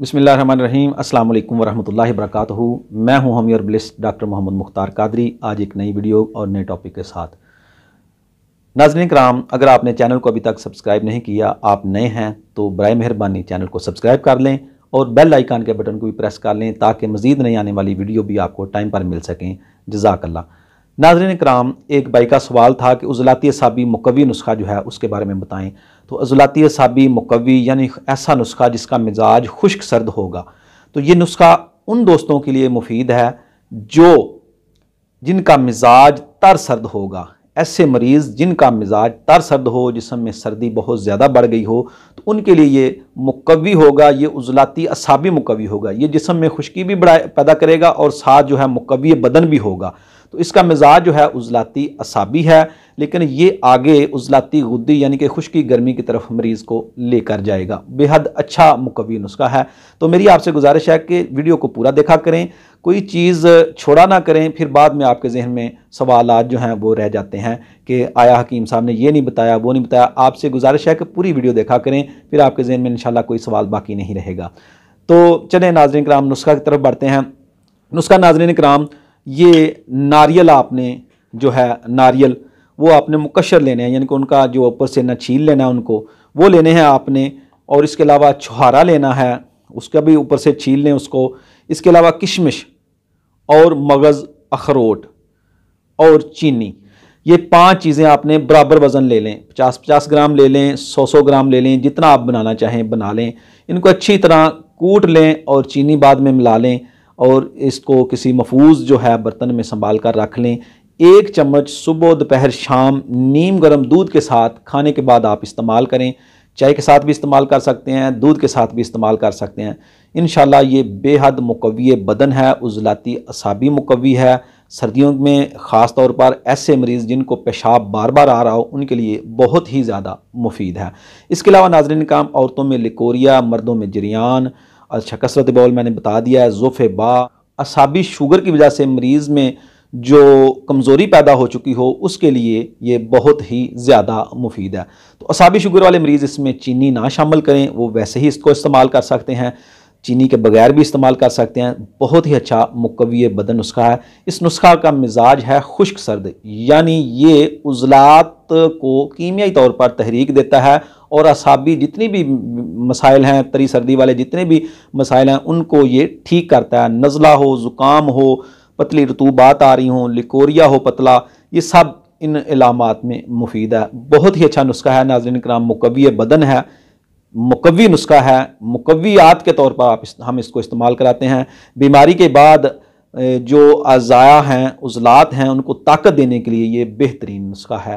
بسم اللہ الرحمن الرحیم السلام علیکم ورحمۃ اللہ وبرکاتہ میں ہوں ہم یور ڈاکٹر محمد مختار قادری آج ایک نئی ویڈیو اور نئے ٹاپک کے ساتھ ناظرین کرام اگر آپ نے چینل کو ابھی تک سبسکرائب نہیں کیا آپ نئے ہیں تو برائے مہربانی چینل کو سبسکرائب کر لیں اور بیل آئیکن کے بٹن کو بھی پریس کر لیں تاکہ مزید نئی آنے والی ویڈیو بھی آپ کو ٹائم پر مل سکیں جزاک اللہ ناظرین اکرام ایک کا سوال تھا کہ عضلاتی سابی مقوی نسخہ جو ہے اس کے بارے میں بتائیں تو عضلاتی اصابی مقوی یعنی ایسا نسخہ جس کا مزاج خشک سرد ہوگا تو یہ نسخہ ان دوستوں کے لیے مفید ہے جو جن کا مزاج تر سرد ہوگا ایسے مریض جن کا مزاج تر سرد ہو جسم میں سردی بہت زیادہ بڑھ گئی ہو تو ان کے لیے یہ مقوی ہوگا یہ عضلاتی اعصابی مقوی ہوگا یہ جسم میں خشکی بھی پیدا کرے گا اور ساتھ جو ہے مقوی بدن بھی ہوگا تو اس کا مزاج جو ہے عزلاتی اصابی ہے لیکن یہ آگے عزلاتی غدی یعنی کہ خشکی گرمی کی طرف مریض کو لے کر جائے گا حد اچھا مقوی نسخہ ہے تو میری آپ سے گزارش ہے کہ ویڈیو کو پورا دیکھا کریں کوئی چیز چھوڑا نہ کریں پھر بعد میں آپ کے ذہن میں سوالات جو ہیں وہ رہ جاتے ہیں کہ آیا حکیم صاحب نے یہ نہیں بتایا وہ نہیں بتایا آپ سے گزارش ہے کہ پوری ویڈیو دیکھا کریں پھر آپ کے ذہن میں انشاءاللہ کوئی سوال باقی نہیں رہے گا تو چلیں ناظرین کرام نسخہ کی طرف بڑھتے ہیں نسخہ ناظرین کرام یہ ناریل آپ نے جو ہے ناریل وہ آپ نے مکشر لینے ہیں یعنی کہ ان کا جو اوپر سے نہ چھیل لینا ہے ان کو وہ لینے ہیں آپ نے اور اس کے علاوہ چھوارا لینا ہے اس کا بھی اوپر سے چھیل لیں اس کو اس کے علاوہ کشمش اور مغز اخروٹ اور چینی یہ پانچ چیزیں آپ نے برابر وزن لے لیں پچاس پچاس گرام لے لیں سو سو گرام لے لیں جتنا آپ بنانا چاہیں بنا لیں ان کو اچھی طرح کوٹ لیں اور چینی بعد میں ملا لیں اور اس کو کسی مفوض جو ہے برتن میں سنبھال کر رکھ لیں ایک چمچ صبح دوپہر شام نیم گرم دودھ کے ساتھ کھانے کے بعد آپ استعمال کریں چائے کے ساتھ بھی استعمال کر سکتے ہیں دودھ کے ساتھ بھی استعمال کر سکتے ہیں انشاءاللہ یہ بے حد مقوی بدن ہے عضلاتی اعصابی مقوی ہے سردیوں میں خاص طور پر ایسے مریض جن کو پیشاب بار بار آ رہا ہو ان کے لیے بہت ہی زیادہ مفید ہے اس کے علاوہ ناظرین کام عورتوں میں لیکوریا مردوں میں جریان اچھا کثرت بول میں نے بتا دیا ہے زوف با اصابی شوگر کی وجہ سے مریض میں جو کمزوری پیدا ہو چکی ہو اس کے لیے یہ بہت ہی زیادہ مفید ہے تو اصابی شوگر والے مریض اس میں چینی نہ شامل کریں وہ ویسے ہی اس کو استعمال کر سکتے ہیں چینی کے بغیر بھی استعمال کر سکتے ہیں بہت ہی اچھا مقوی بدن نسخہ ہے اس نسخہ کا مزاج ہے خشک سرد یعنی یہ عضلات وقت کو کیمیائی طور پر تحریک دیتا ہے اور اعصابی جتنی بھی مسائل ہیں تری سردی والے جتنے بھی مسائل ہیں ان کو یہ ٹھیک کرتا ہے نزلہ ہو زکام ہو پتلی رتوبات آ رہی ہوں لیکوریا ہو پتلا یہ سب ان علامات میں مفید ہے بہت ہی اچھا نسخہ ہے ناظرین کرام مقوی بدن ہے مقوی نسخہ ہے مقویات کے طور پر ہم اس کو استعمال کراتے ہیں بیماری کے بعد جو اعضاء ہیں عضلات ہیں ان کو طاقت دینے کے لیے یہ بہترین نسخہ ہے